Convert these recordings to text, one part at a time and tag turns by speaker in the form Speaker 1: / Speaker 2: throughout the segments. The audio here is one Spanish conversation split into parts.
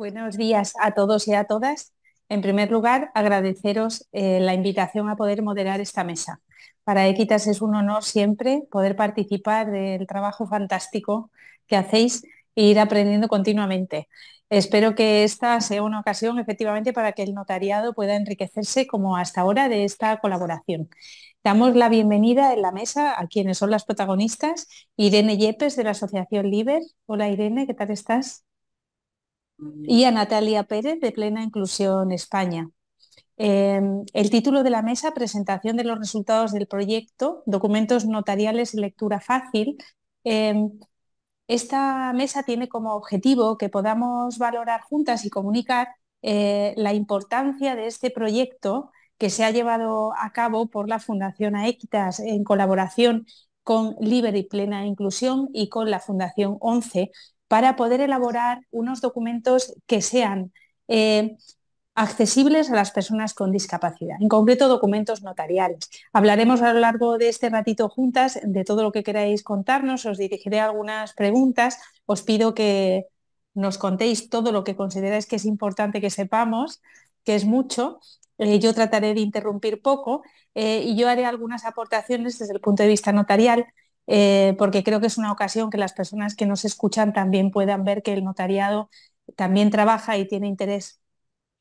Speaker 1: Buenos días a todos y a todas. En primer lugar, agradeceros eh, la invitación a poder moderar esta mesa. Para Equitas es un honor siempre poder participar del trabajo fantástico que hacéis e ir aprendiendo continuamente. Espero que esta sea una ocasión efectivamente para que el notariado pueda enriquecerse como hasta ahora de esta colaboración. Damos la bienvenida en la mesa a quienes son las protagonistas. Irene Yepes de la Asociación Liber. Hola Irene, ¿qué tal estás? y a mm. Natalia Pérez de Plena Inclusión España. Em, el título de la mesa, presentación de los resultados del proyecto, documentos notariales y lectura fácil. Em, esta mesa tiene como objetivo que podamos valorar juntas y comunicar eh, la importancia de este proyecto que se ha llevado a cabo por la Fundación Aequitas en colaboración con Libre y Plena Inclusión y con la Fundación 11 para poder elaborar unos documentos que sean eh, accesibles a las personas con discapacidad, en concreto documentos notariales. Hablaremos a lo largo de este ratito juntas de todo lo que queráis contarnos, os dirigiré algunas preguntas, os pido que nos contéis todo lo que consideráis que es importante que sepamos, que es mucho. Eh, yo trataré de interrumpir poco eh, y yo haré algunas aportaciones desde el punto de vista notarial eh, porque creo que es una ocasión que las personas que nos escuchan también puedan ver que el notariado también trabaja y tiene interés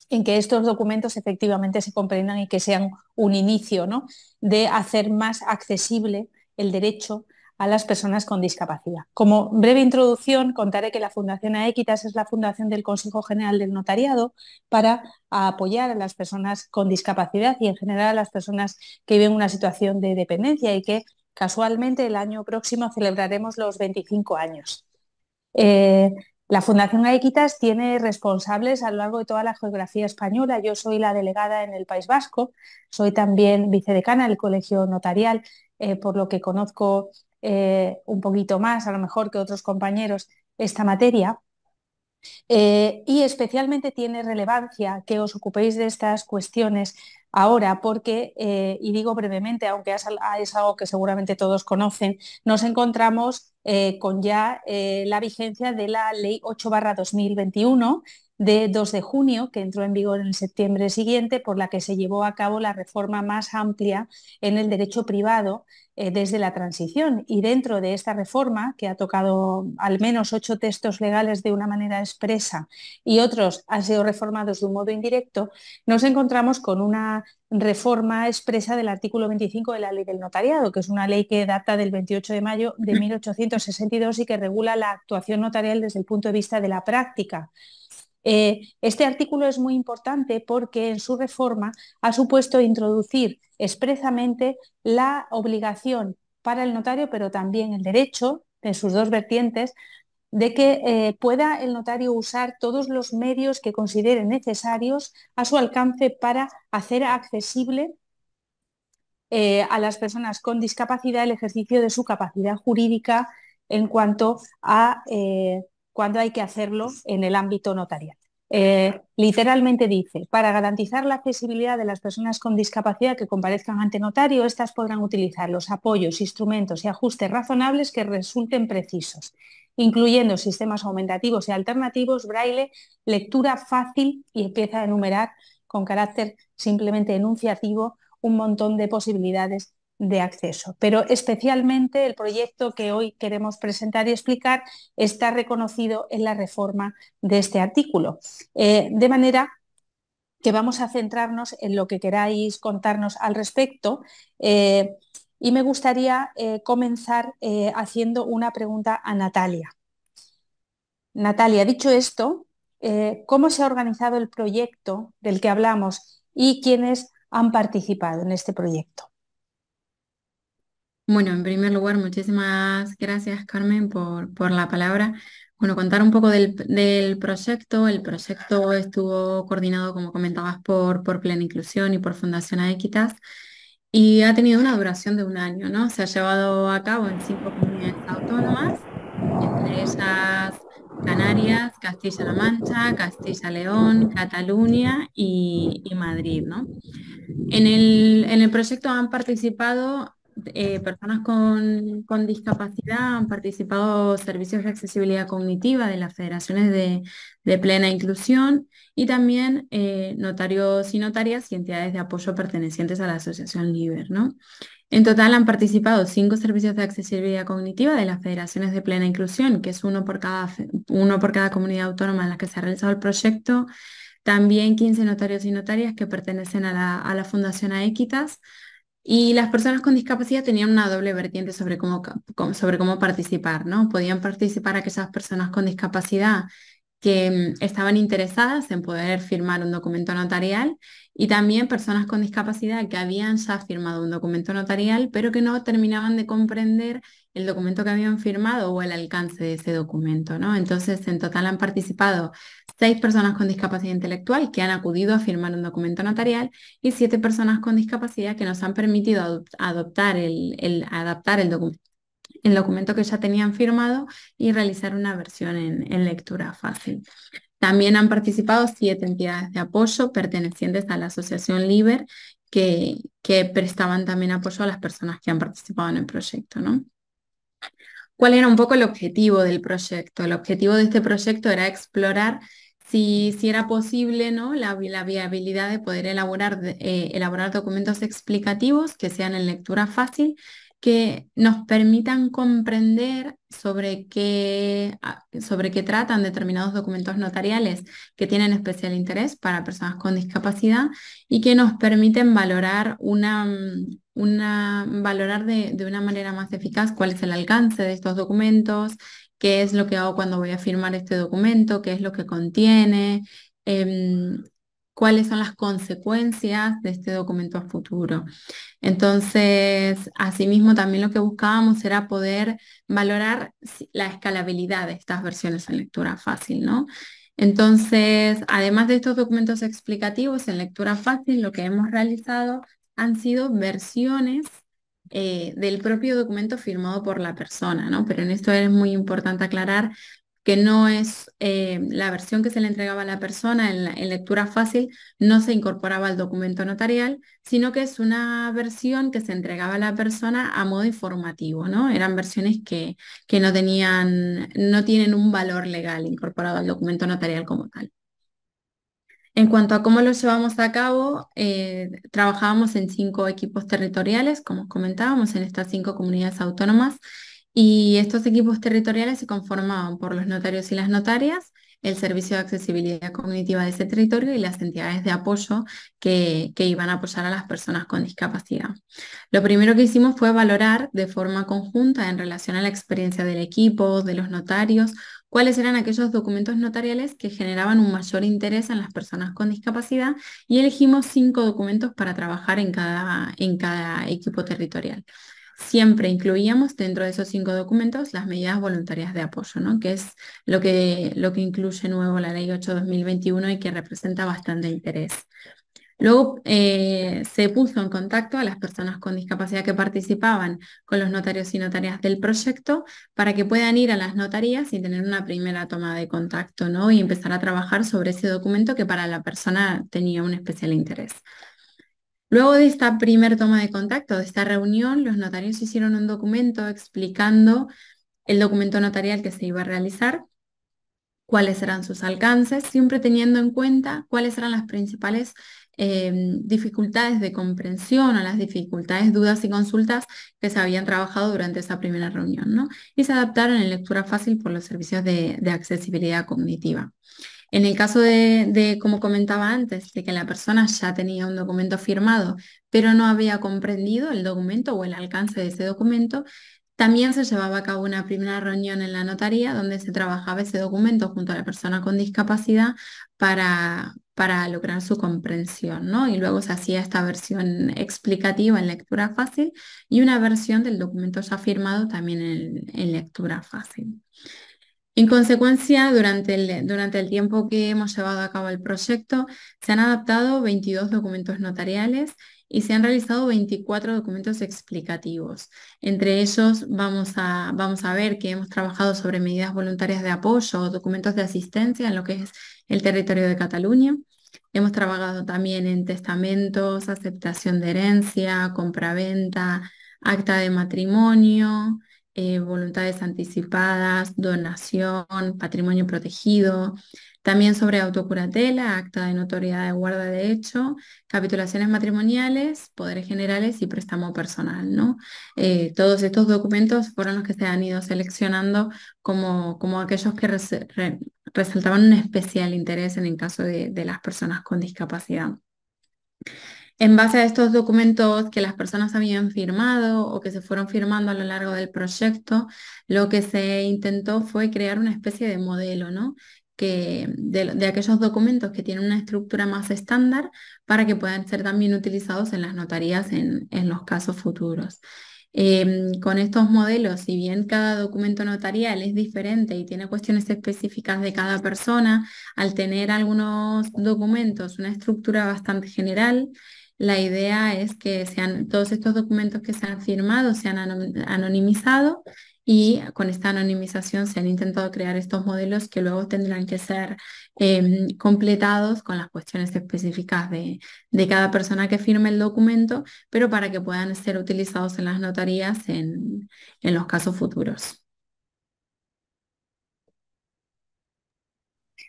Speaker 1: en que estos documentos efectivamente se comprendan y que sean un inicio ¿no? de hacer más accesible el derecho a las personas con discapacidad. Como breve introducción, contaré que la Fundación AEQUITAS es la fundación del Consejo General del Notariado para apoyar a las personas con discapacidad y en general a las personas que viven una situación de dependencia y que Casualmente el año próximo celebraremos los 25 años. Eh, la Fundación Aequitas tiene responsables a lo largo de toda la geografía española. Yo soy la delegada en el País Vasco, soy también vicedecana del Colegio Notarial, eh, por lo que conozco eh, un poquito más, a lo mejor que otros compañeros, esta materia. Eh, y especialmente tiene relevancia que os ocupéis de estas cuestiones ahora, porque, eh, y digo brevemente, aunque es algo que seguramente todos conocen, nos encontramos eh, con ya la vigencia de la Ley 8 2021 de 2 de junio, que entró en vigor en septiembre siguiente, por la que se llevó a cabo la reforma más amplia en el derecho privado eh, desde la transición. Y dentro de esta reforma, que ha tocado al menos ocho textos legales de una manera expresa y otros han sido reformados de un modo indirecto, nos encontramos con una reforma expresa del artículo 25 de la Ley del Notariado, que es una ley que data del 28 de mayo de 1862 y que regula la actuación notarial desde el punto de vista de la práctica eh, este artículo es muy importante porque en su reforma ha supuesto introducir expresamente la obligación para el notario, pero también el derecho, en sus dos vertientes, de que eh, pueda el notario usar todos los medios que considere necesarios a su alcance para hacer accesible eh, a las personas con discapacidad el ejercicio de su capacidad jurídica en cuanto a cuando hay que hacerlo en el ámbito notarial. Eh, literalmente dice, para garantizar la accesibilidad de las personas con discapacidad que comparezcan ante notario, estas podrán utilizar los apoyos, instrumentos y ajustes razonables que resulten precisos, incluyendo sistemas aumentativos y alternativos, braille, lectura fácil y empieza a enumerar con carácter simplemente enunciativo un montón de posibilidades de acceso. Pero especialmente el proyecto que hoy queremos presentar y explicar está reconocido en la reforma de este artículo. Eh, de manera que vamos a centrarnos en lo que queráis contarnos al respecto. Eh, y me gustaría eh, comenzar haciendo una pregunta a Natalia. Natalia, dicho esto, ¿cómo se ha organizado el proyecto del que hablamos y quiénes han participado en
Speaker 2: este proyecto? Bueno, en primer lugar, muchísimas gracias, Carmen, por, por la palabra. Bueno, contar un poco del, proyecto. El proyecto estuvo coordinado, como comentabas, por, por Inclusión y por Fundación Aequitas y ha tenido una duración de un año, ¿no? Se ha llevado a cabo en cinco comunidades autónomas, entre ellas Canarias, Castilla-La Mancha, Castilla-León, Cataluña y, Madrid, ¿no? En el, en el proyecto han participado eh, personas con, discapacidad han participado servicios de accesibilidad cognitiva de las federaciones de, plena inclusión y también eh, notarios y notarias y entidades de apoyo pertenecientes a la Asociación LIBER. En total han participado cinco servicios de accesibilidad cognitiva de las federaciones de plena inclusión, que es uno por cada, uno por cada comunidad autónoma en la que se ha realizado el proyecto, también 15 notarios y notarias que pertenecen a la, a la Fundación Aequitas, y las personas con discapacidad tenían una doble vertiente sobre cómo, sobre cómo participar, ¿no? Podían participar aquellas personas con discapacidad que mm, estaban interesadas en poder firmar un documento notarial y también personas con discapacidad que habían ya firmado un documento notarial, pero que no terminaban de comprender el documento que habían firmado o el alcance de ese documento, ¿no? Entonces, en total han participado seis personas con discapacidad intelectual que han acudido a firmar un documento notarial y siete personas con discapacidad que nos han permitido adoptar el, adaptar el, el, documento que ya tenían firmado y realizar una versión en, lectura fácil. También han participado siete entidades de apoyo pertenecientes a la Asociación LIBER que, que prestaban también apoyo a las personas que han participado en el proyecto, ¿no? ¿Cuál era un poco el objetivo del proyecto? El objetivo de este proyecto era explorar si, si era posible ¿no? la, viabilidad de poder elaborar, eh, elaborar documentos explicativos que sean en lectura fácil que nos permitan comprender sobre qué, ah, sobre qué tratan determinados documentos notariales que tienen especial interés para personas con discapacidad y que nos permiten valorar una, mm, una, valorar de, una manera más eficaz cuál es el alcance de estos documentos, qué es lo que hago cuando voy a firmar este documento, qué es lo que contiene, em, cuáles son las consecuencias de este documento a futuro. Entonces, asimismo, también lo que buscábamos era poder valorar la escalabilidad de estas versiones en lectura fácil, ¿no? Entonces, además de estos documentos explicativos en lectura fácil, lo que hemos realizado han sido versiones eh, del propio documento firmado por la persona, ¿no? Pero en esto es muy importante aclarar que no es eh, la versión que se le entregaba a la persona en, lectura fácil, no se incorporaba al documento notarial, sino que es una versión que se entregaba a la persona a modo informativo, ¿no? Eran versiones que, que no tenían, no tienen un valor legal incorporado al documento notarial como tal. En cuanto a cómo lo llevamos a cabo, eh, trabajábamos en cinco equipos territoriales, como comentábamos, en estas cinco comunidades autónomas, y estos equipos territoriales se conformaban por los notarios y las notarias, el Servicio de Accesibilidad Cognitiva de ese territorio y las entidades de apoyo que, que iban a apoyar a las personas con discapacidad. Lo primero que hicimos fue valorar de forma conjunta en relación a la experiencia del equipo, de los notarios, cuáles eran aquellos documentos notariales que generaban un mayor interés en las personas con discapacidad y elegimos cinco documentos para trabajar en cada, en cada equipo territorial siempre incluíamos dentro de esos cinco documentos las medidas voluntarias de apoyo, ¿no? que es lo que, lo que incluye nuevo la Ley 8-2021 y que representa bastante interés. Luego eh, se puso en contacto a las personas con discapacidad que participaban con los notarios y notarias del proyecto para que puedan ir a las notarías y tener una primera toma de contacto ¿no? y empezar a trabajar sobre ese documento que para la persona tenía un especial interés. Luego de esta primer toma de contacto, de esta reunión, los notarios hicieron un documento explicando el documento notarial que se iba a realizar, cuáles eran sus alcances, siempre teniendo en cuenta cuáles eran las principales em, dificultades de comprensión o las dificultades, dudas y consultas que se habían trabajado durante esa primera reunión, ¿no? Y se adaptaron en lectura fácil por los servicios de accesibilidad cognitiva. En el caso de, como comentaba antes, de que la persona ya tenía un documento firmado, pero no había comprendido el documento o el alcance de ese documento, también se llevaba a cabo una primera reunión en la notaría donde se trabajaba ese documento junto a la persona con discapacidad para, para lograr su comprensión, ¿no? Y luego se hacía esta versión explicativa en lectura fácil y una versión del documento ya firmado también en, en lectura fácil. En consecuencia, durante el, durante el tiempo que hemos llevado a cabo el proyecto, se han adaptado 22 documentos notariales y se han realizado 24 documentos explicativos. Entre ellos vamos a, vamos a ver que hemos trabajado sobre medidas voluntarias de apoyo o documentos de asistencia en lo que es el territorio de Cataluña. Hemos trabajado también en testamentos, aceptación de herencia, compraventa, acta de matrimonio, eh, voluntades anticipadas, donación, patrimonio protegido, también sobre autocuratela, acta de notoriedad de guarda de hecho, capitulaciones matrimoniales, poderes generales y préstamo personal. ¿no? Eh, todos estos documentos fueron los que se han ido seleccionando como, como aquellos que resaltaban un especial interés en el caso de las personas con discapacidad. En base a estos documentos que las personas habían firmado o que se fueron firmando a lo largo del proyecto, lo que se intentó fue crear una especie de modelo, ¿no? Que de, aquellos documentos que tienen una estructura más estándar para que puedan ser también utilizados en las notarías en, los casos futuros. Em, con estos modelos, si bien cada documento notarial es diferente y tiene cuestiones específicas de cada persona, al tener algunos documentos una estructura bastante general, la idea es que sean, todos estos documentos que se han firmado sean anonimizados y con esta anonimización se han intentado crear estos modelos que luego tendrán que ser em, completados con las cuestiones específicas de, cada persona que firme el documento, pero para que puedan ser utilizados en las notarías en los casos futuros.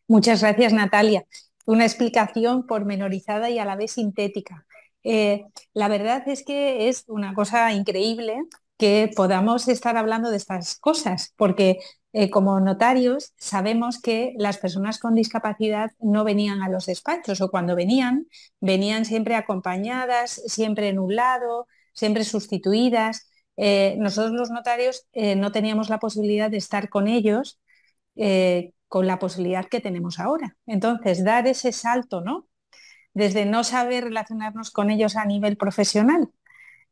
Speaker 2: Muchas gracias, Natalia.
Speaker 1: Una explicación pormenorizada y a la vez sintética. Eh, la verdad es que es una cosa increíble que podamos estar hablando de estas cosas, porque eh, como notarios sabemos que las personas con discapacidad no venían a los despachos o cuando venían, venían siempre acompañadas, siempre en un lado, siempre sustituidas. Eh, nosotros los notarios no teníamos la posibilidad de estar con ellos con la posibilidad que tenemos ahora. Entonces, dar ese salto, ¿no? desde no saber relacionarnos con ellos a nivel profesional,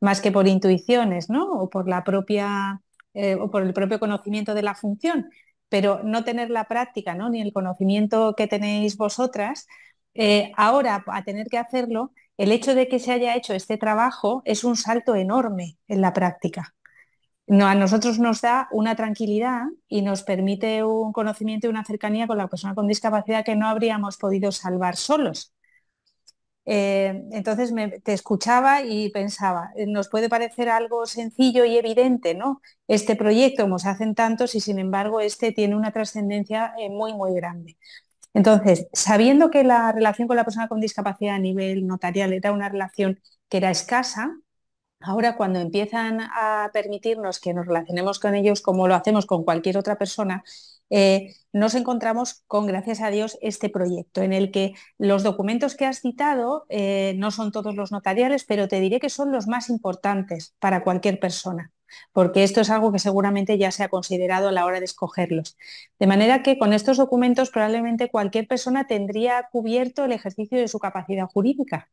Speaker 1: más que por intuiciones, ¿no? O por la propia eh, o por el propio conocimiento de la función, pero no tener la práctica, ¿no? Ni el conocimiento que tenéis vosotras, eh, ahora a tener que hacerlo, el hecho de que se haya hecho este trabajo es un salto enorme en la práctica. No, a nosotros nos da una tranquilidad y nos permite un conocimiento y una cercanía con la persona con discapacidad que no habríamos podido salvar solos. Eh, entonces me, te escuchaba y pensaba, eh, nos puede parecer algo sencillo y evidente, ¿no? Este proyecto, nos se hacen tantos, y sin embargo este tiene una trascendencia eh, muy, muy grande. Entonces, sabiendo que la relación con la persona con discapacidad a nivel notarial era una relación que era escasa, ahora cuando empiezan a permitirnos que nos relacionemos con ellos como lo hacemos con cualquier otra persona, eh, nos encontramos con, gracias a Dios, este proyecto en el que los documentos que has citado eh, no son todos los notariales, pero te diré que son los más importantes para cualquier persona porque esto es algo que seguramente ya se ha considerado a la hora de escogerlos. De manera que con estos documentos probablemente cualquier persona tendría cubierto el ejercicio de su capacidad jurídica.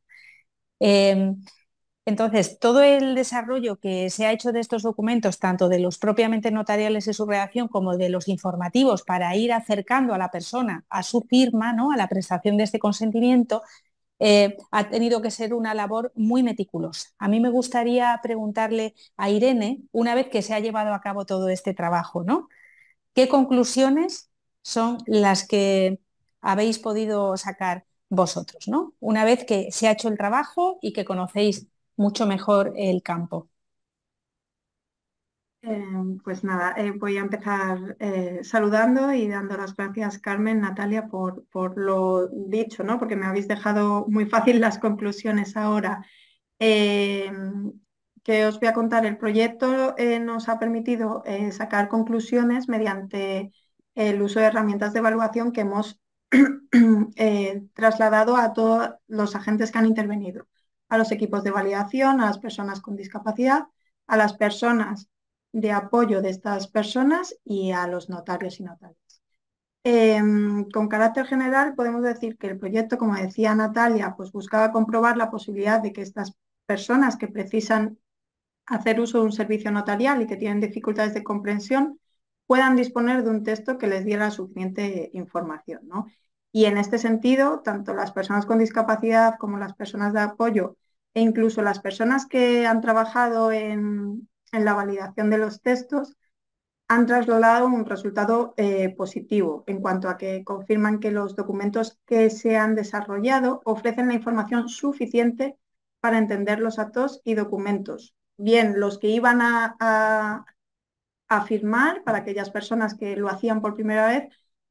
Speaker 1: Eh, entonces, todo el desarrollo que se ha hecho de estos documentos, tanto de los propiamente notariales y su redacción como de los informativos, para ir acercando a la persona a su firma, ¿no? a la prestación de este consentimiento, eh, ha tenido que ser una labor muy meticulosa. A mí me gustaría preguntarle a Irene, una vez que se ha llevado a cabo todo este trabajo, ¿no? ¿qué conclusiones son las que habéis podido sacar vosotros, ¿no? Una vez que se ha hecho el trabajo y que conocéis mucho mejor el campo.
Speaker 3: Em, pues nada, eh, voy a empezar eh, saludando y dando las gracias, Carmen, Natalia, por, por, lo dicho, ¿no? porque me habéis dejado muy fácil las conclusiones ahora. Em, que os voy a contar, el proyecto eh, nos ha permitido sacar conclusiones mediante el uso de herramientas de evaluación que hemos trasladado a todos los agentes que han intervenido a los equipos de validación, a las personas con discapacidad, a las personas de apoyo de estas personas y a los notarios y notarias. Em, con carácter general podemos decir que el proyecto, como decía Natalia, pues buscaba comprobar la posibilidad de que estas personas que precisan hacer uso de un servicio notarial y que tienen dificultades de comprensión puedan disponer de un texto que les diera suficiente información. ¿no? Y en este sentido, tanto las personas con discapacidad como las personas de apoyo e incluso las personas que han trabajado en, la validación de los textos han trasladado un resultado eh, positivo en cuanto a que confirman que los documentos que se han desarrollado ofrecen la información suficiente para entender los actos y documentos. Bien, los que iban a, a, a firmar para aquellas personas que lo hacían por primera vez,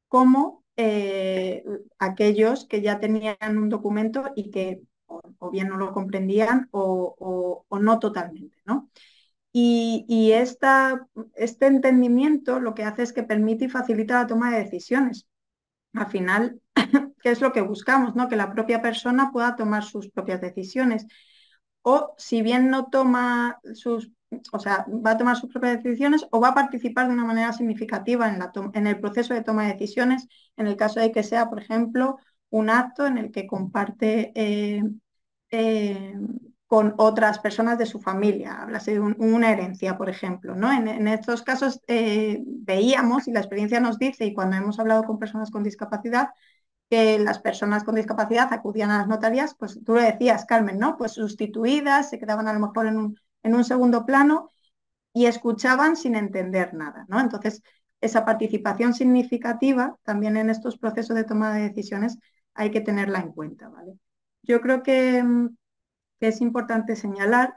Speaker 3: como eh, aquellos que ya tenían un documento y que o, bien no lo comprendían o, o no totalmente, ¿no? Y, y esta, este entendimiento lo que hace es que permite y facilita la toma de decisiones. Al final, ¿qué es lo que buscamos? ¿no? Que la propia persona pueda tomar sus propias decisiones. O si bien no toma sus o sea, va a tomar sus propias decisiones o va a participar de una manera significativa en, la en el proceso de toma de decisiones, en el caso de que sea, por ejemplo, un acto en el que comparte eh, eh, con otras personas de su familia, hablase de una herencia, por ejemplo. ¿no? En, estos casos eh, veíamos y la experiencia nos dice, y cuando hemos hablado con personas con discapacidad, que las personas con discapacidad acudían a las notarías, pues tú le decías, Carmen, ¿no? Pues sustituidas, se quedaban a lo mejor en un en un segundo plano y escuchaban sin entender nada, ¿no? Entonces, esa participación significativa también en estos procesos de toma de decisiones hay que tenerla en
Speaker 1: cuenta, ¿vale?
Speaker 3: Yo creo que, mm, es importante señalar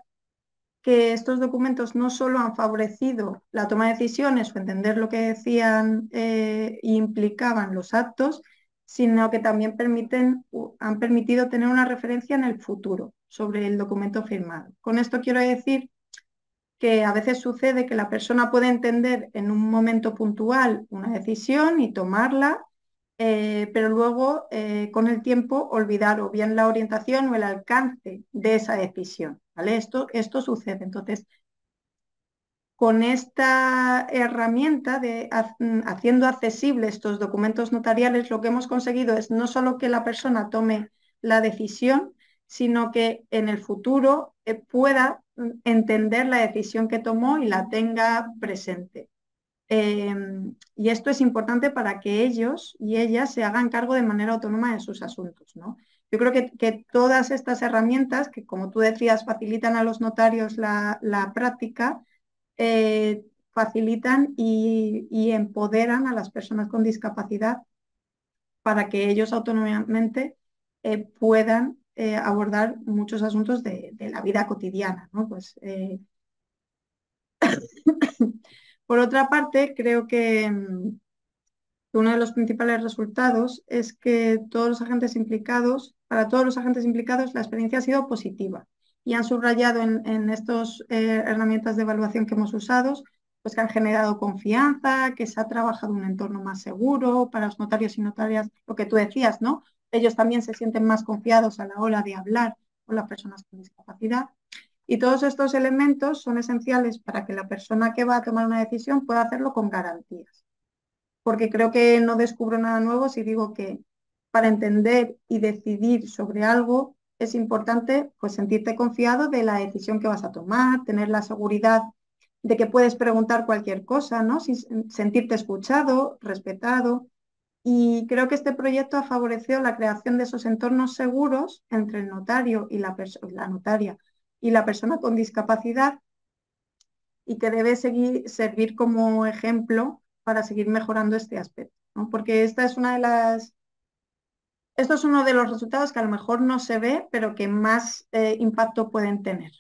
Speaker 3: que estos documentos no solo han favorecido la toma de decisiones o entender lo que decían eh, e implicaban los actos, sino que también permiten, han permitido tener una referencia en el futuro sobre el documento firmado. Con esto quiero decir que a veces sucede que la persona puede entender en un momento puntual una decisión y tomarla, eh, pero luego eh, con el tiempo olvidar o bien la orientación o el alcance de esa decisión. ¿vale? Esto, esto sucede. Entonces, con esta herramienta de mm, haciendo accesibles estos documentos notariales, lo que hemos conseguido es no solo que la persona tome la decisión, sino que en el futuro eh, pueda mm, entender la decisión que tomó y la tenga presente. Em, y esto es importante para que ellos y ellas se hagan cargo de manera autónoma de sus asuntos. ¿no? Yo creo que, todas estas herramientas, que como tú decías, facilitan a los notarios la práctica, eh, facilitan y, empoderan a las personas con discapacidad para que ellos autónomamente eh, puedan eh, abordar muchos asuntos de, la vida cotidiana. Pues, por otra parte, creo que mm, uno de los principales resultados es que todos los agentes implicados, para todos los agentes implicados, la experiencia ha sido positiva y han subrayado en, estos estas eh, herramientas de evaluación que hemos usado pues que han generado confianza, que se ha trabajado un entorno más seguro para los notarios y notarias, lo que tú decías, ¿no? Ellos también se sienten más confiados a la hora de hablar con las personas con discapacidad. Y todos estos elementos son esenciales para que la persona que va a tomar una decisión pueda hacerlo con garantías. Porque creo que no descubro nada nuevo si digo que para entender y decidir sobre algo es importante pues, sentirte confiado de la decisión que vas a tomar, tener la seguridad de que puedes preguntar cualquier cosa, ¿no? sentirte escuchado, respetado. Y creo que este proyecto ha favorecido la creación de esos entornos seguros entre el notario y la, la notaria y la persona con discapacidad y que debe seguir, servir como ejemplo para seguir mejorando este aspecto, porque esta es una de las esto es uno de los resultados que a lo mejor no se ve, pero que más eh, impacto pueden tener.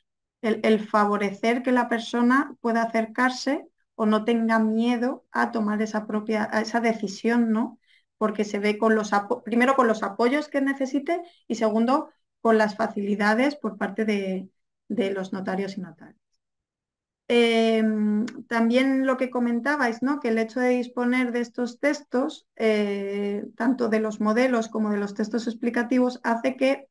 Speaker 3: El, favorecer que la persona pueda acercarse o no tenga miedo a tomar esa propia, esa decisión, ¿no? Porque se ve con los primero con los apoyos que necesite y segundo con las facilidades por parte de, de los notarios y notarios. Em, también lo que comentabais, ¿no? que el hecho de disponer de estos textos, eh, tanto de los modelos como de los textos explicativos, hace que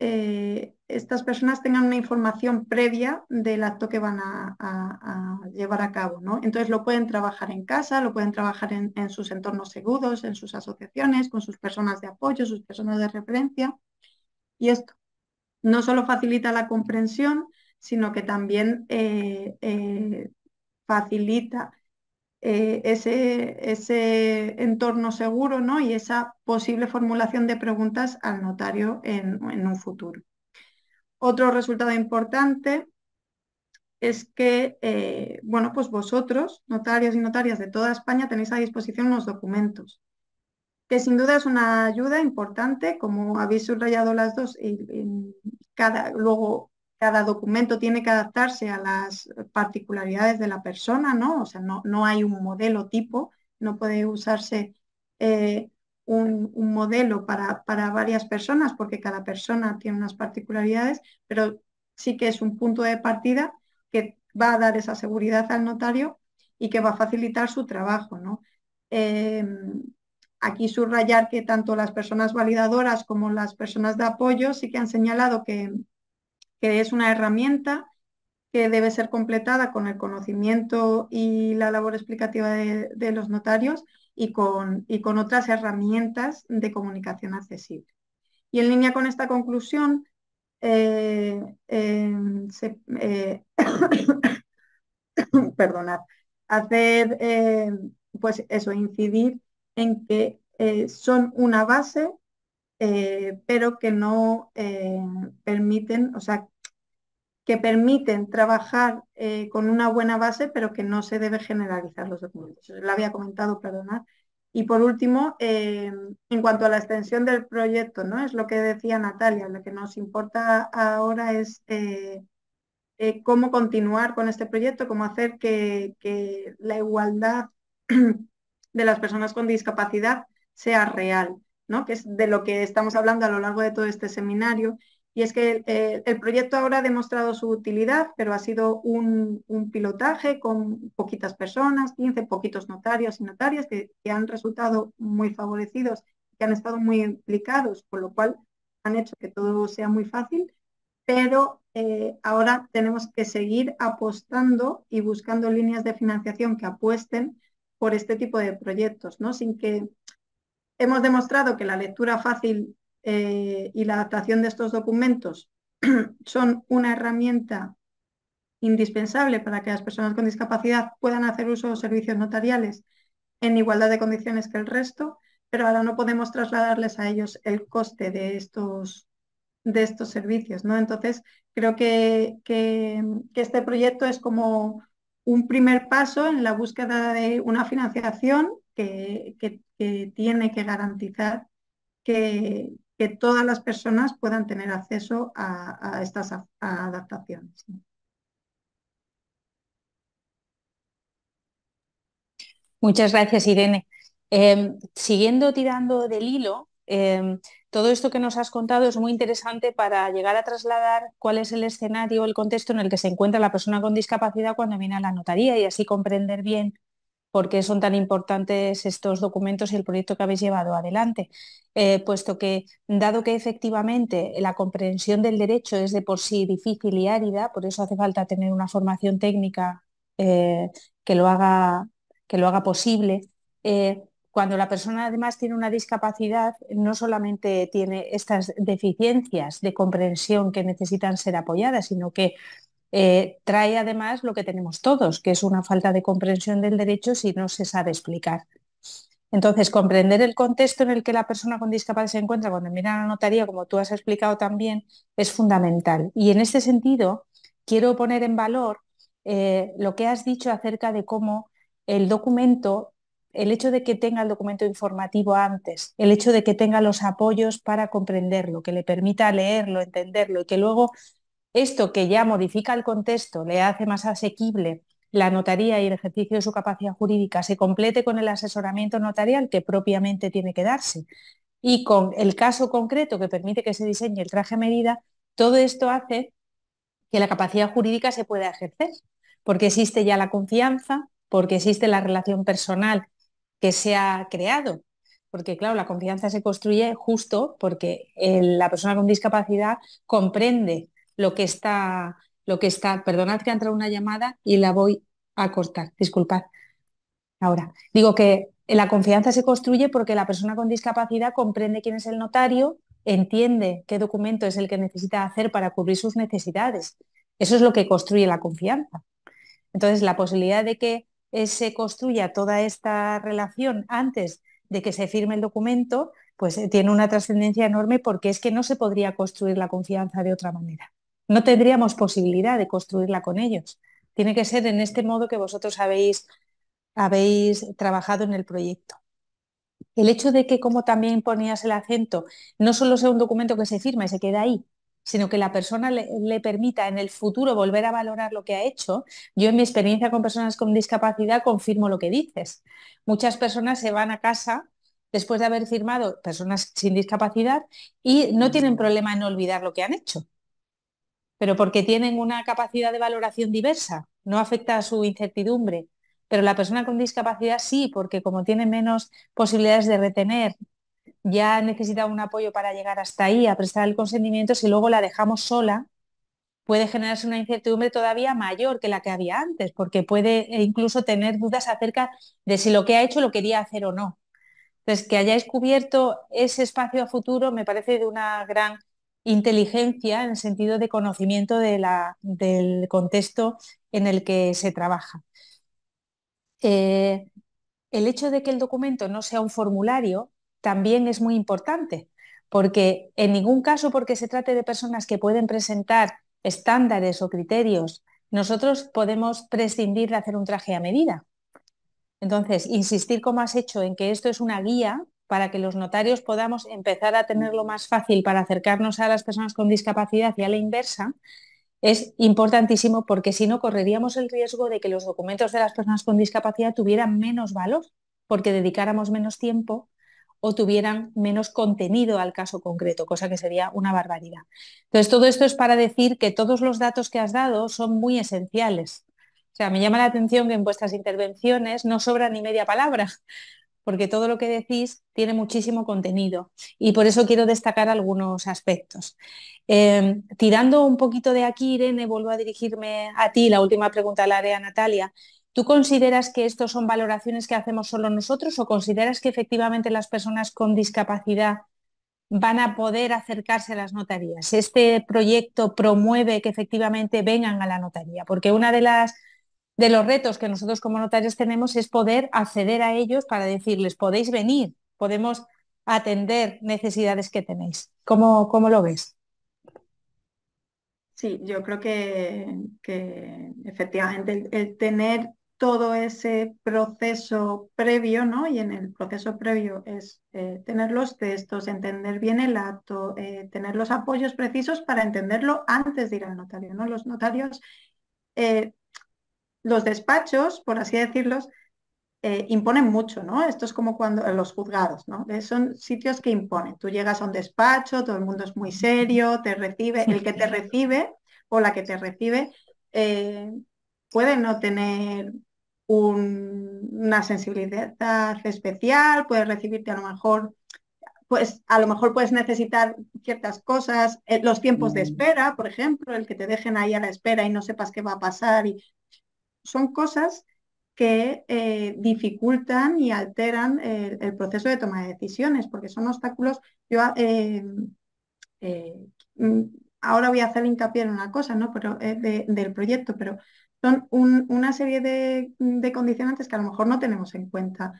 Speaker 3: eh, estas personas tengan una información previa del acto que van a, llevar a cabo. ¿no? Entonces lo pueden trabajar en casa, lo pueden trabajar en, en sus entornos seguros, en sus asociaciones, con sus personas de apoyo, sus personas de referencia. Y esto no solo facilita la comprensión, sino que también eh, eh, facilita eh, ese, ese, entorno seguro ¿no? y esa posible formulación de preguntas al notario en, un futuro. Otro resultado importante es que, bueno, pues vosotros, notarios y notarias de toda España, tenéis a disposición los documentos, que sin duda es una ayuda importante, como habéis subrayado las dos, y, cada, luego cada documento tiene que adaptarse a las particularidades de la persona, ¿no? O sea, no, no hay un modelo tipo, no puede usarse eh, un, modelo para, para, varias personas porque cada persona tiene unas particularidades, pero sí que es un punto de partida que va a dar esa seguridad al notario y que va a facilitar su trabajo, ¿no? Em, aquí subrayar que tanto las personas validadoras como las personas de apoyo sí que han señalado que, que es una herramienta que debe ser completada con el conocimiento y la labor explicativa de, los notarios y con, y con otras herramientas de comunicación accesible. Y en línea con esta conclusión, eh, eh, eh, hacer, pues eso, incidir en que son una base eh, pero que no eh, permiten, o sea, que permiten trabajar eh, con una buena base, pero que no se debe generalizar los documentos. Lo había comentado, perdonad. Y por último, en cuanto a la extensión del proyecto, ¿no? Es lo que decía Natalia, lo que nos importa ahora es cómo continuar con este proyecto, cómo hacer que la igualdad de las personas con discapacidad sea real que es de lo que estamos hablando a lo largo de todo este seminario, y es que eh, el proyecto ahora ha demostrado su utilidad, pero ha sido un, pilotaje con poquitas personas, 15 poquitos notarios y notarias que, han resultado muy favorecidos, que han estado muy implicados, con lo cual han hecho que todo sea muy fácil, pero eh, ahora tenemos que seguir apostando y buscando líneas de financiación que apuesten por este tipo de proyectos, ¿no? sin que Hemos demostrado que la lectura fácil eh, y la adaptación de estos documentos son una herramienta indispensable para que las personas con discapacidad puedan hacer uso de servicios notariales en igualdad de condiciones que el resto, pero ahora no podemos trasladarles a ellos el coste de estos, de estos servicios. ¿no? Entonces, creo que, que, este proyecto es como un primer paso en la búsqueda de una financiación que que tiene que garantizar que, que todas las personas puedan tener acceso a, estas adaptaciones.
Speaker 1: Muchas gracias, Irene. Em, siguiendo tirando del hilo, em, todo esto que nos has contado es muy interesante para llegar a trasladar cuál es el escenario, el contexto en el que se encuentra la persona con discapacidad cuando viene a la notaría y así comprender bien por qué son tan importantes estos documentos y el proyecto que habéis llevado adelante, eh, puesto que dado que efectivamente la comprensión del derecho es de por sí difícil y árida, por eso hace falta tener una formación técnica eh, que, lo haga, que, lo haga, posible. Eh, cuando la persona además tiene una discapacidad, no solamente tiene estas deficiencias de comprensión que necesitan ser apoyadas, sino que eh, trae además lo que tenemos todos, que es una falta de comprensión del derecho si no se sabe explicar. Entonces, comprender el contexto en el que la persona con discapacidad se encuentra cuando mira la notaría, como tú has explicado también, es fundamental. Y en este sentido, quiero poner en valor eh, lo que has dicho acerca de cómo el documento, el hecho de que tenga el documento informativo antes, el hecho de que tenga los apoyos para comprenderlo, que le permita leerlo, entenderlo y que luego esto que ya modifica el contexto, le hace más asequible la notaría y el ejercicio de su capacidad jurídica se complete con el asesoramiento notarial que propiamente tiene que darse y con el caso concreto que permite que se diseñe el traje a medida, todo esto hace que la capacidad jurídica se pueda ejercer, porque existe ya la confianza, porque existe la relación personal que se ha creado, porque claro, la confianza se construye justo porque la persona con discapacidad comprende lo que está, lo que está, perdonad que ha entrado una llamada y la voy a cortar, disculpad. Ahora, digo que la confianza se construye porque la persona con discapacidad comprende quién es el notario, entiende qué documento es el que necesita hacer para cubrir sus necesidades. Eso es lo que construye la confianza. Entonces, la posibilidad de que se construya toda esta relación antes de que se firme el documento, pues eh, tiene una trascendencia enorme porque es que no se podría construir la confianza de otra manera no tendríamos posibilidad de construirla con ellos. Tiene que ser en este modo que vosotros habéis, habéis trabajado en el proyecto. El hecho de que, como también ponías el acento, no solo sea un documento que se firma y se queda ahí, sino que la persona le, permita en el futuro volver a valorar lo que ha hecho. Yo en mi experiencia con personas con discapacidad confirmo lo que dices. Muchas personas se van a casa después de haber firmado personas sin discapacidad y no tienen problema en olvidar lo que han hecho pero porque tienen una capacidad de valoración diversa, no afecta a su incertidumbre. Pero la persona con discapacidad sí, porque como tiene menos posibilidades de retener, ya necesita un apoyo para llegar hasta ahí, a prestar el consentimiento, si luego la dejamos sola, puede generarse una incertidumbre todavía mayor que la que había antes, porque puede eh, incluso tener dudas acerca de si lo que ha hecho lo quería hacer o no. Entonces, que hayáis cubierto ese espacio a futuro me parece de una gran inteligencia en el sentido de conocimiento del contexto en el que se trabaja. Eh, el hecho de que el documento no sea un formulario también es muy importante, porque en ningún caso, porque se trate de personas que pueden presentar estándares o criterios, nosotros podemos prescindir de hacer un traje a medida. Entonces, insistir como has hecho en que esto es una guía para que los notarios podamos empezar a tenerlo más fácil para acercarnos a las personas con discapacidad y a la inversa, es importantísimo porque si no correríamos el riesgo de que los documentos de las personas con discapacidad tuvieran menos valor porque dedicáramos menos tiempo o tuvieran menos contenido al caso concreto, cosa que sería una barbaridad. Entonces, todo esto es para decir que todos los datos que has dado son muy esenciales. O sea, me llama la atención que en vuestras intervenciones no sobra ni media palabra, porque todo lo que decís tiene muchísimo contenido y por eso quiero destacar algunos aspectos. Em, tirando un poquito de aquí, Irene, vuelvo a dirigirme a ti, la última pregunta la haré a Natalia. ¿Tú consideras que estos son valoraciones que hacemos solo nosotros o consideras que efectivamente las personas con discapacidad van a poder acercarse a las notarías? ¿Este proyecto promueve que efectivamente vengan a la notaría? Porque una de las de los retos que nosotros como notarios tenemos es poder acceder a ellos para decirles, podéis venir, podemos atender necesidades que tenéis. ¿Cómo, cómo lo ves? Sí, yo creo que,
Speaker 3: que efectivamente el, tener todo ese proceso previo, ¿no? Y en el proceso previo es eh, tener los textos, entender bien el acto, eh, tener los apoyos precisos para entenderlo antes de ir al notario, ¿no? Los notarios eh, los despachos, por así decirlos, eh, imponen mucho, ¿no? Esto es como cuando los juzgados, ¿no? Eh, son sitios que imponen. Tú llegas a un despacho, todo el mundo es muy serio, te recibe, el que te recibe o la que te recibe eh, puede no tener una sensibilidad especial, puede recibirte a lo mejor pues a lo mejor puedes necesitar ciertas cosas, los tiempos de mm. espera, por ejemplo, el que te dejen ahí a la espera y no sepas qué va a pasar y son cosas que eh, dificultan y alteran el, proceso de toma de decisiones, porque son obstáculos. Yo ah, eh, eh, mm, ahora voy a hacer hincapié en una cosa, ¿no? Pero del proyecto, pero son una serie de, condicionantes que a lo mejor no tenemos en cuenta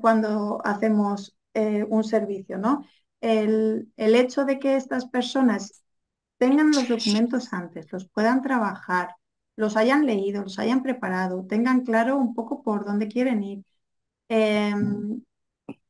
Speaker 3: cuando hacemos un servicio, ¿no? El, el, hecho de que estas personas tengan los documentos antes, los puedan trabajar, los hayan leído, los hayan preparado, tengan claro un poco por dónde quieren ir, em,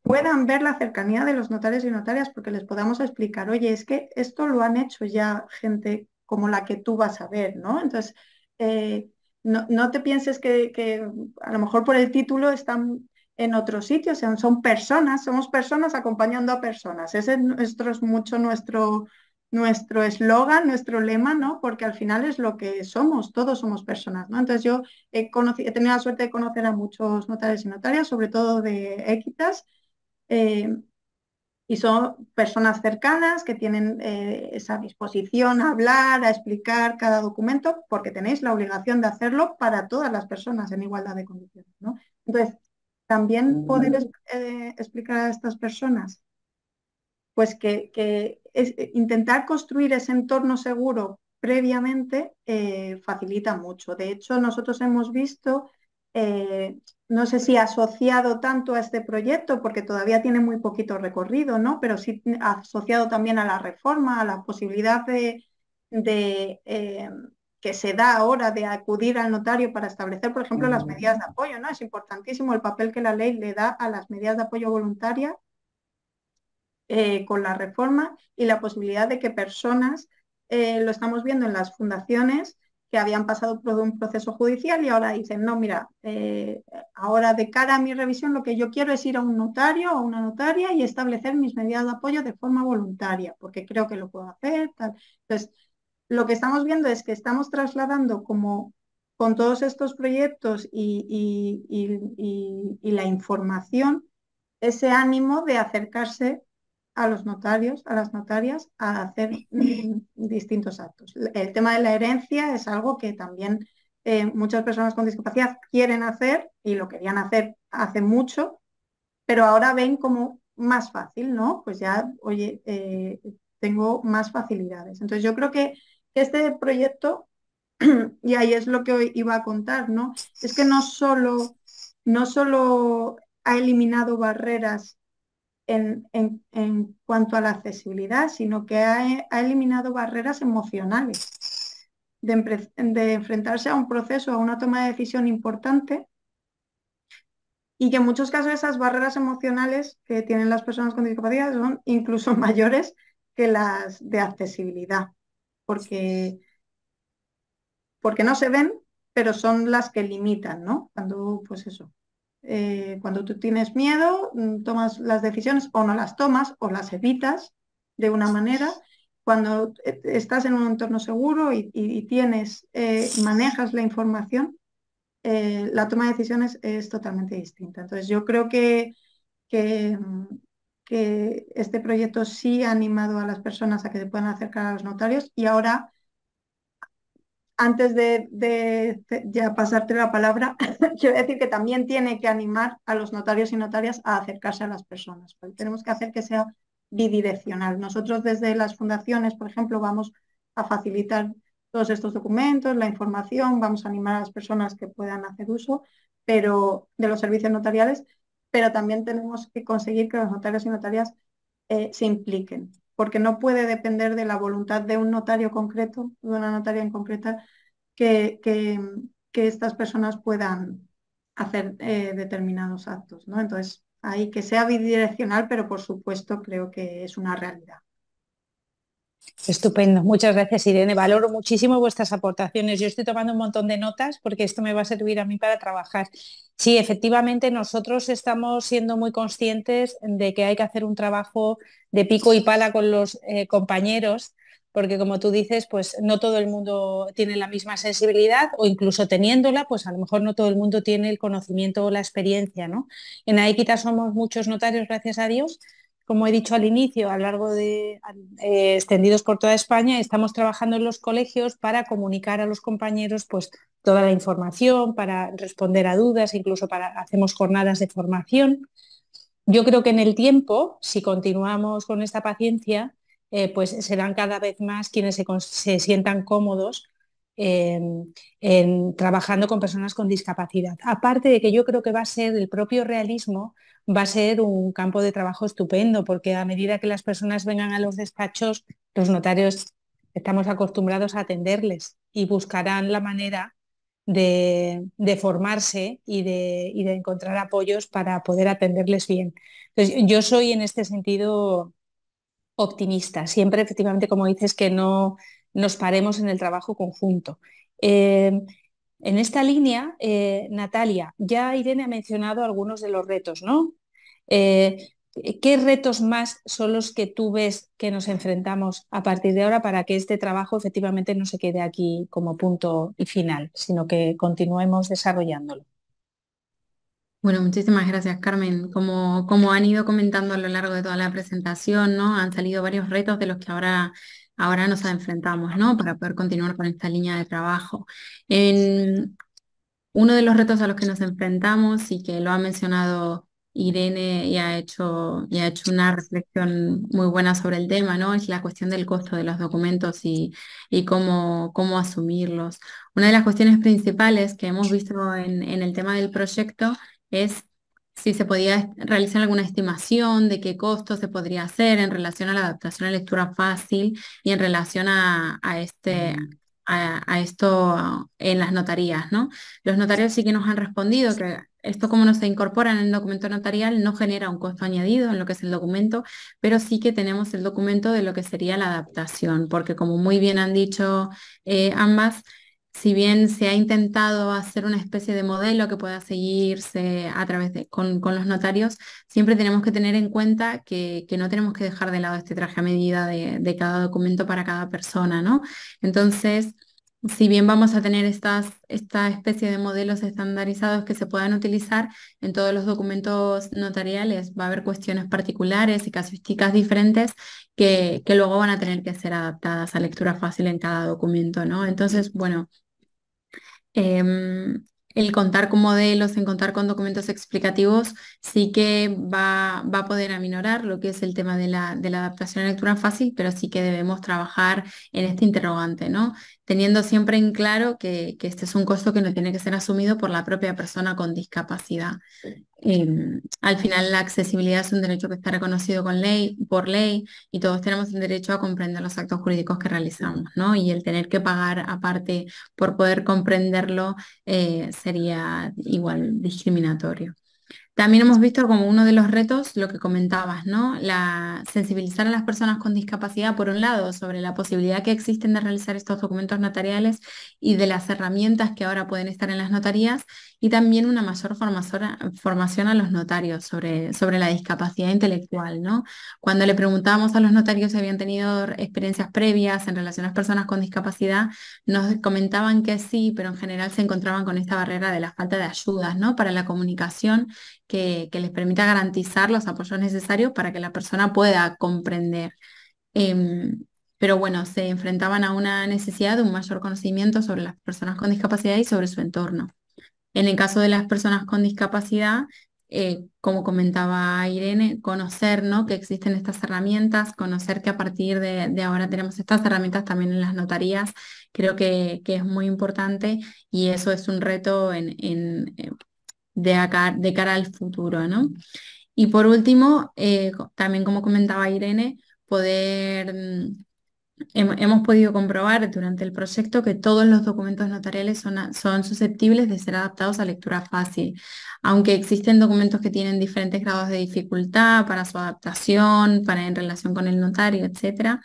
Speaker 3: puedan ver la cercanía de los notarios y notarias porque les podamos explicar, oye, es que esto lo han hecho ya gente como la que tú vas a ver, ¿no? Entonces, eh, no, te pienses que, a lo mejor por el título están en otro sitio, son personas, somos personas acompañando a personas. Ese es nuestro, mucho nuestro, nuestro eslogan, nuestro lema, ¿no? Porque al final es lo que somos, todos somos personas, ¿no? Entonces yo he, he tenido la suerte de conocer a muchos notarios y notarias, sobre todo de Equitas, eh, y son personas cercanas que tienen eh, esa disposición a hablar, a explicar cada documento, porque tenéis la obligación de hacerlo para todas las personas en igualdad de condiciones, ¿no? Entonces, también mm. poder eh, explicar a estas personas pues que, es, eh, intentar construir ese entorno seguro previamente eh, facilita mucho. De hecho, nosotros hemos visto, eh, no sé si asociado tanto a este proyecto, porque todavía tiene muy poquito recorrido, ¿no? Pero sí asociado también a la reforma, a la posibilidad de, que se da ahora de acudir al notario para establecer, por ejemplo, las medidas de apoyo, ¿no? Es importantísimo el papel que la ley le da a las medidas de apoyo voluntaria eh, con la reforma y la posibilidad de que personas, eh, lo estamos viendo en las fundaciones, que habían pasado por un proceso judicial y ahora dicen, no, mira, eh, ahora de cara a mi revisión lo que yo quiero es ir a un notario o a una notaria y establecer mis medidas de apoyo de forma voluntaria, porque creo que lo puedo hacer. Tal. Entonces, lo que estamos viendo es que estamos trasladando como con todos estos proyectos y la información, ese ánimo de acercarse a los notarios, a las notarias, a hacer mm, distintos actos. El tema de la herencia es algo que también eh, muchas personas con discapacidad quieren hacer y lo querían hacer hace mucho, pero ahora ven como más fácil, ¿no? Pues ya, oye, eh, tengo más facilidades. Entonces yo creo que este proyecto, y ahí es lo que hoy iba a contar, ¿no? Es que no solo, no solo ha eliminado barreras en, en, cuanto a la accesibilidad, sino que ha, eliminado barreras emocionales de, enfrentarse a un proceso, a una toma de decisión importante y que en muchos casos esas barreras emocionales que tienen las personas con discapacidad son incluso mayores que las de accesibilidad, porque, porque no se ven, pero son las que limitan, ¿no? Cuando, pues eso, eh, cuando tú tienes miedo, mm, tomas las decisiones o no las tomas o las evitas de una manera. Cuando eh, estás en un entorno seguro y, tienes, eh, manejas la información, la toma de decisiones es totalmente distinta. Entonces yo creo que, que, mm, que este proyecto sí ha animado a las personas a que se puedan acercar a los notarios y ahora antes de, ya pasarte la palabra, quiero decir que también tiene que animar a los notarios y notarias a acercarse a las personas. tenemos que hacer que sea bidireccional. Nosotros desde las fundaciones, por ejemplo, vamos a facilitar todos estos documentos, la información, vamos a animar a las personas que puedan hacer uso de los servicios notariales, pero también tenemos que conseguir que los notarios y notarias eh, se impliquen porque no puede depender de la voluntad de un notario concreto, de una notaria en concreta, que, que, estas personas puedan hacer eh, determinados actos. ¿no? Entonces, hay que sea bidireccional, pero por supuesto creo que es una realidad.
Speaker 1: Estupendo, muchas gracias Irene. Valoro muchísimo vuestras aportaciones. Yo estoy tomando un montón de notas porque esto me va a servir a mí para trabajar. Sí, efectivamente, nosotros estamos siendo muy conscientes de que hay que hacer un trabajo de pico y pala con los eh, compañeros, porque como tú dices, pues no todo el mundo tiene la misma sensibilidad o incluso teniéndola, pues a lo mejor no todo el mundo tiene el conocimiento o la experiencia, ¿no? En AEQITA somos muchos notarios, gracias a Dios, como he dicho al inicio, a lo largo de eh, extendidos por toda España, estamos trabajando en los colegios para comunicar a los compañeros pues, toda la información, para responder a dudas, incluso para hacemos jornadas de formación. Yo creo que en el tiempo, si continuamos con esta paciencia, eh, pues serán cada vez más quienes se sientan cómodos en, trabajando con personas con discapacidad. Aparte de que yo creo que va a ser el propio realismo, va a ser un campo de trabajo estupendo, porque a medida que las personas vengan a los despachos, los notarios estamos acostumbrados a atenderles y buscarán la manera de, formarse y de, y de, encontrar apoyos para poder atenderles bien. Entonces, yo soy en este sentido optimista. Siempre, efectivamente, como dices, que no, nos paremos en el trabajo conjunto. Em, en esta línea, eh, Natalia, ya Irene ha mencionado algunos de los retos, ¿no? Eh, ¿Qué retos más son los que tú ves que nos enfrentamos a partir de ahora para que este trabajo efectivamente no se quede aquí como punto y
Speaker 2: final, sino que continuemos desarrollándolo? Bueno, muchísimas gracias, Carmen. Como, como han ido comentando a lo largo de toda la presentación, ¿no? Han salido varios retos de los que ahora ahora nos enfrentamos, ¿no? Para poder continuar con esta línea de trabajo. En uno de los retos a los que nos enfrentamos y que lo ha mencionado Irene y ha hecho, y ha hecho una reflexión muy buena sobre el tema, ¿no? Es la cuestión del costo de los documentos y, y cómo, cómo asumirlos. Una de las cuestiones principales que hemos visto en, en el tema del proyecto es si se podía realizar alguna estimación de qué costo se podría hacer en relación a la adaptación a lectura fácil y en relación a, este, mm. a, esto en las notarías, ¿no? Los notarios sí que nos han respondido que esto como no se incorpora en el documento notarial no genera un costo añadido en lo que es el documento, pero sí que tenemos el documento de lo que sería la adaptación, porque como muy bien han dicho eh, ambas, si bien se ha intentado hacer una especie de modelo que pueda seguirse a través de con, los notarios, siempre tenemos que tener en cuenta que, que, no tenemos que dejar de lado este traje a medida de, de cada documento para cada persona, ¿no? Entonces, si bien vamos a tener estas, esta especie de modelos estandarizados que se puedan utilizar en todos los documentos notariales, va a haber cuestiones particulares y casuísticas diferentes que, que luego van a tener que ser adaptadas a lectura fácil en cada documento, ¿no? Entonces, bueno, Em, el contar con modelos, en contar con documentos explicativos, sí que va, va a poder aminorar lo que es el tema de la, de la adaptación a lectura fácil, pero sí que debemos trabajar en este interrogante, ¿no? teniendo siempre en claro que, este es un costo que no tiene que ser asumido por la propia persona con discapacidad. Em, al final la accesibilidad es un derecho que está reconocido con ley, por ley y todos tenemos el derecho a comprender los actos jurídicos que realizamos, ¿no? Y el tener que pagar aparte por poder comprenderlo eh, sería igual discriminatorio. También hemos visto como uno de los retos lo que comentabas, ¿no? La sensibilizar a las personas con discapacidad, por un lado, sobre la posibilidad que existen de realizar estos documentos notariales y de las herramientas que ahora pueden estar en las notarías, y también una mayor formación a los notarios sobre, sobre la discapacidad intelectual, ¿no? Cuando le preguntábamos a los notarios si habían tenido experiencias previas en relación a las personas con discapacidad, nos comentaban que sí, pero en general se encontraban con esta barrera de la falta de ayudas, ¿no? Para la comunicación que, les permita garantizar los apoyos necesarios para que la persona pueda comprender. Em, pero bueno, se enfrentaban a una necesidad de un mayor conocimiento sobre las personas con discapacidad y sobre su entorno. En el caso de las personas con discapacidad, eh, como comentaba Irene, conocer ¿no? que existen estas herramientas, conocer que a partir de, ahora tenemos estas herramientas también en las notarías, creo que, que es muy importante y eso es un reto en, en, eh, de, de cara al futuro, ¿no? Y por último, eh, también como comentaba Irene, poder mm, hemos podido comprobar durante el proyecto que todos los documentos notariales son, son, susceptibles de ser adaptados a lectura fácil, aunque existen documentos que tienen diferentes grados de dificultad para su adaptación, para en relación con el notario, etc.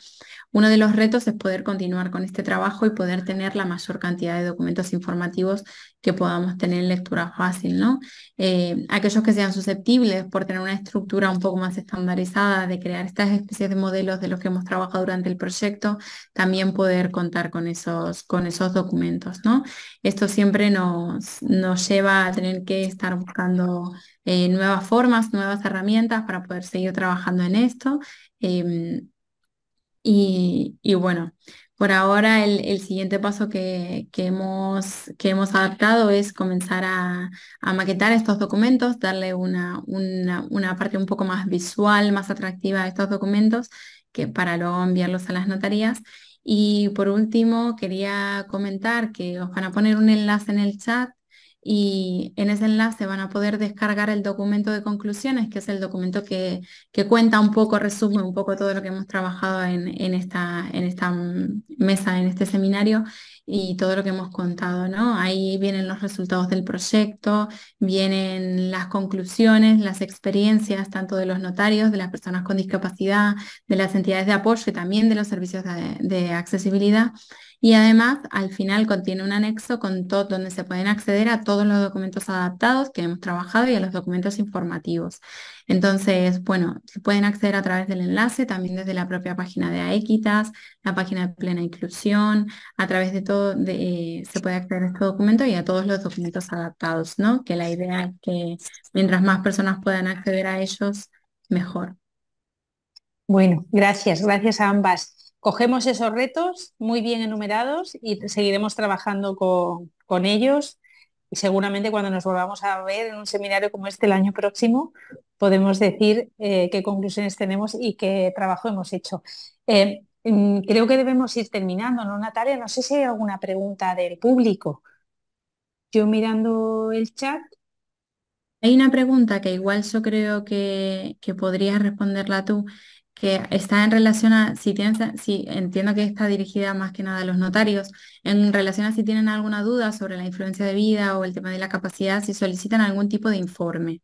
Speaker 2: Uno de los retos es poder continuar con este trabajo y poder tener la mayor cantidad de documentos informativos que podamos tener en lectura fácil, ¿no? Eh, aquellos que sean susceptibles por tener una estructura un poco más estandarizada de crear estas especies de modelos de los que hemos trabajado durante el proyecto, también poder contar con esos, con esos documentos, ¿no? Esto siempre nos, nos lleva a tener que estar buscando eh, nuevas formas, nuevas herramientas para poder seguir trabajando en esto. Em, y, bueno, por ahora el, siguiente paso que, hemos, que hemos adaptado es comenzar a, maquetar estos documentos, darle una, una, una, parte un poco más visual, más atractiva a estos documentos, que para luego enviarlos a las notarías. Y por último, quería comentar que os van a poner un enlace en el chat y en ese enlace van a poder descargar el documento de conclusiones, que es el documento que, cuenta un poco, resume un poco todo lo que hemos trabajado en, esta, en esta mm, mesa, en este seminario, y todo lo que hemos contado, ¿no? Ahí vienen los resultados del proyecto, vienen las conclusiones, las experiencias tanto de los notarios, de las personas con discapacidad, de las entidades de apoyo y también de los servicios de, de accesibilidad. Y además, al final contiene un anexo con todo, donde se pueden acceder a todos los documentos adaptados que hemos trabajado y a los documentos informativos. Entonces, bueno, se pueden acceder a través del enlace, también desde la propia página de AEquitas, la página de Plena Inclusión, a través de todo, eh, se puede acceder a este documento y a todos los documentos adaptados, ¿no? Que la idea es que mientras más personas puedan acceder a ellos, mejor. Bueno, gracias, gracias a
Speaker 1: ambas. Cogemos esos retos muy bien enumerados y seguiremos trabajando con ellos y seguramente cuando nos volvamos a ver en un seminario como este el año próximo, podemos decir eh, qué conclusiones tenemos y qué trabajo hemos hecho. Eh, mm, creo que debemos ir terminando, ¿no, Natalia? No sé si hay alguna pregunta del público.
Speaker 2: Yo mirando el chat. Hay una pregunta que igual yo creo que, que podrías responderla tú que está en relación a, si tienen, si entiendo que está dirigida más que nada a los notarios, en relación a si tienen alguna duda sobre la influencia de vida o el tema de la capacidad, si solicitan algún tipo de informe.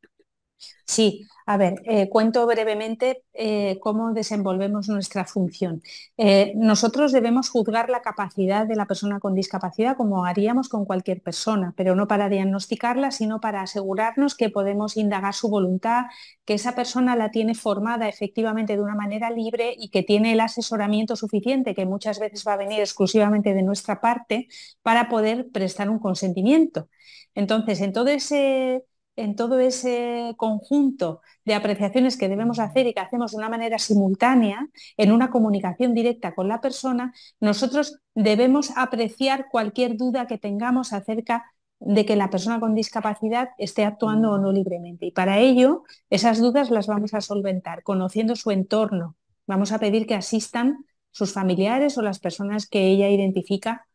Speaker 1: Sí, a ver, eh, cuento brevemente eh, cómo desenvolvemos nuestra función. Eh, nosotros debemos juzgar la capacidad de la persona con discapacidad como haríamos con cualquier persona, pero no para diagnosticarla, sino para asegurarnos que podemos indagar su voluntad, que esa persona la tiene formada efectivamente de una manera libre y que tiene el asesoramiento suficiente, que muchas veces va a venir exclusivamente de nuestra parte, para poder prestar un consentimiento. Entonces, en todo ese en todo ese conjunto de apreciaciones que debemos hacer y que hacemos de una manera simultánea, en una comunicación directa con la persona, nosotros debemos apreciar cualquier duda que tengamos acerca de que la persona con discapacidad esté actuando o no libremente. Y para ello, esas dudas las vamos a solventar conociendo su entorno. Vamos a pedir que asistan sus familiares o las personas que ella identifica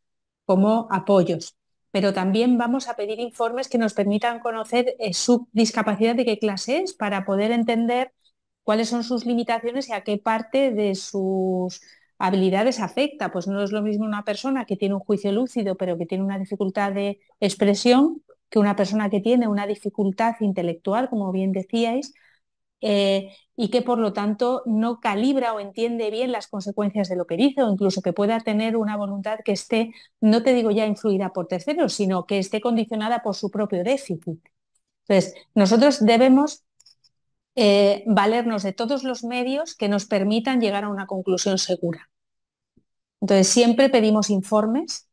Speaker 1: como apoyos pero también vamos a pedir informes que nos permitan conocer eh, su discapacidad de qué clase es para poder entender cuáles son sus limitaciones y a qué parte de sus habilidades afecta. Pues no es lo mismo una persona que tiene un juicio lúcido pero que tiene una dificultad de expresión que una persona que tiene una dificultad intelectual, como bien decíais, eh, y que por lo tanto no calibra o entiende bien las consecuencias de lo que dice o incluso que pueda tener una voluntad que esté, no te digo ya influida por terceros, sino que esté condicionada por su propio déficit. Entonces, nosotros debemos eh, valernos de todos los medios que nos permitan llegar a una conclusión segura. Entonces, siempre pedimos informes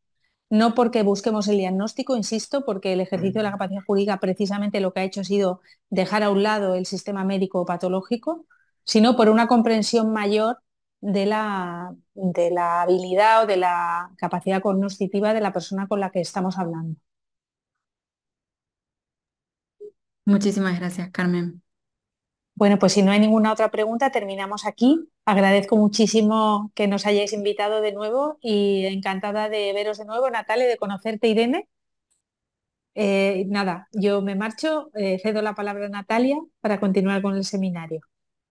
Speaker 1: no porque busquemos el diagnóstico, insisto, porque el ejercicio de la capacidad jurídica precisamente lo que ha hecho ha sido dejar a un lado el sistema médico patológico, sino por una comprensión mayor de la, de la habilidad o de la capacidad cognoscitiva de la persona con la que estamos hablando.
Speaker 2: Muchísimas gracias, Carmen.
Speaker 1: Bueno, pues si no hay ninguna otra pregunta, terminamos aquí. Agradezco muchísimo que nos hayáis invitado de nuevo y encantada de veros de nuevo, Natalia, de conocerte, Irene. Eh, nada, yo me marcho, eh, cedo la palabra a Natalia para continuar con el seminario.